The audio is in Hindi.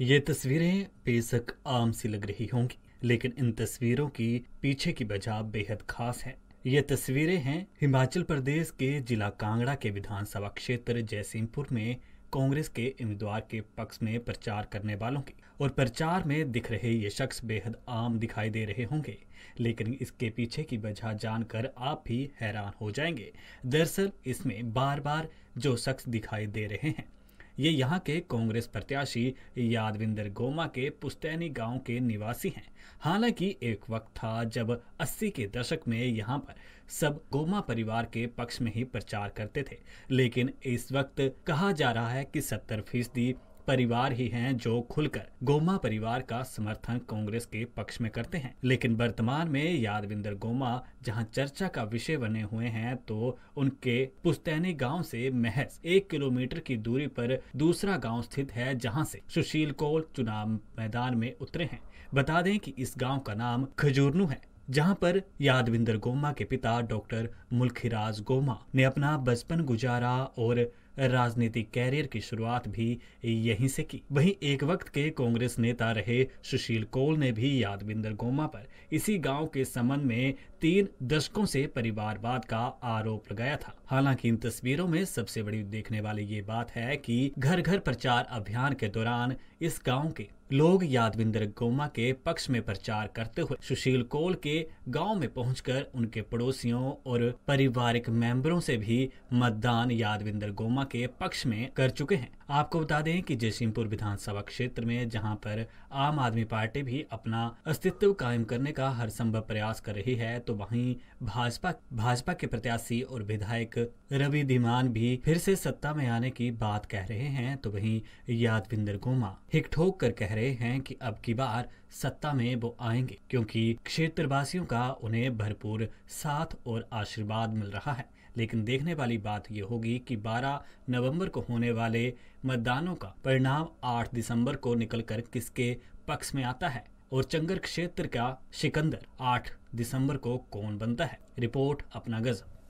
ये तस्वीरें बेशक आम सी लग रही होंगी लेकिन इन तस्वीरों की पीछे की वजह बेहद खास है ये तस्वीरें हैं हिमाचल प्रदेश के जिला कांगड़ा के विधानसभा क्षेत्र जयसिंहपुर में कांग्रेस के उम्मीदवार के पक्ष में प्रचार करने वालों की और प्रचार में दिख रहे ये शख्स बेहद आम दिखाई दे रहे होंगे लेकिन इसके पीछे की वजह जानकर आप भी हैरान हो जाएंगे दरअसल इसमें बार बार जो शख्स दिखाई दे रहे हैं ये यहाँ के कांग्रेस प्रत्याशी यादविंदर गोमा के पुस्तैनी गांव के निवासी हैं हालांकि एक वक्त था जब 80 के दशक में यहाँ पर सब गोमा परिवार के पक्ष में ही प्रचार करते थे लेकिन इस वक्त कहा जा रहा है कि सत्तर फीसदी परिवार ही हैं जो खुलकर गोमा परिवार का समर्थन कांग्रेस के पक्ष में करते हैं लेकिन वर्तमान में यादविंदर गोमा जहां चर्चा का विषय बने हुए हैं तो उनके पुस्तैनी गांव से महज एक किलोमीटर की दूरी पर दूसरा गांव स्थित है जहां से सुशील कौल चुनाव मैदान में उतरे हैं बता दें कि इस गांव का नाम खजूरनू है जहां पर यादविंदर गोमा के पिता डॉक्टर मुल्खीराज गोमा ने अपना बचपन गुजारा और राजनीतिक कैरियर की शुरुआत भी यहीं से की वहीं एक वक्त के कांग्रेस नेता रहे सुशील कोल ने भी यादविंदर गोमा पर इसी गांव के संबंध में तीन दशकों से परिवारवाद का आरोप लगाया था हालांकि इन तस्वीरों में सबसे बड़ी देखने वाली ये बात है कि घर घर प्रचार अभियान के दौरान इस गांव के लोग यादविंदर गोमा के पक्ष में प्रचार करते हुए सुशील कोल के गांव में पहुंचकर उनके पड़ोसियों और पारिवारिक मेंबरों से भी मतदान यादविंदर गोमा ओबामा के पक्ष में कर चुके हैं आपको बता दें कि जयसिंहपुर विधानसभा क्षेत्र में जहां पर आम आदमी पार्टी भी अपना अस्तित्व कायम करने का हर संभव प्रयास कर रही है तो वहीं भाजपा भाजपा के प्रत्याशी और विधायक रवि धीमान भी फिर से सत्ता में आने की बात कह रहे हैं तो वहीं यादविंदर गोमा हिकठोक कर कह रहे हैं कि अब की बार सत्ता में वो आएंगे क्योंकि क्षेत्रवासियों का उन्हें भरपूर साथ और आशीर्वाद मिल रहा है लेकिन देखने वाली बात यह होगी कि 12 नवंबर को होने वाले मतदानों का परिणाम 8 दिसंबर को निकलकर किसके पक्ष में आता है और चंगर क्षेत्र का सिकंदर 8 दिसंबर को कौन बनता है रिपोर्ट अपना गजब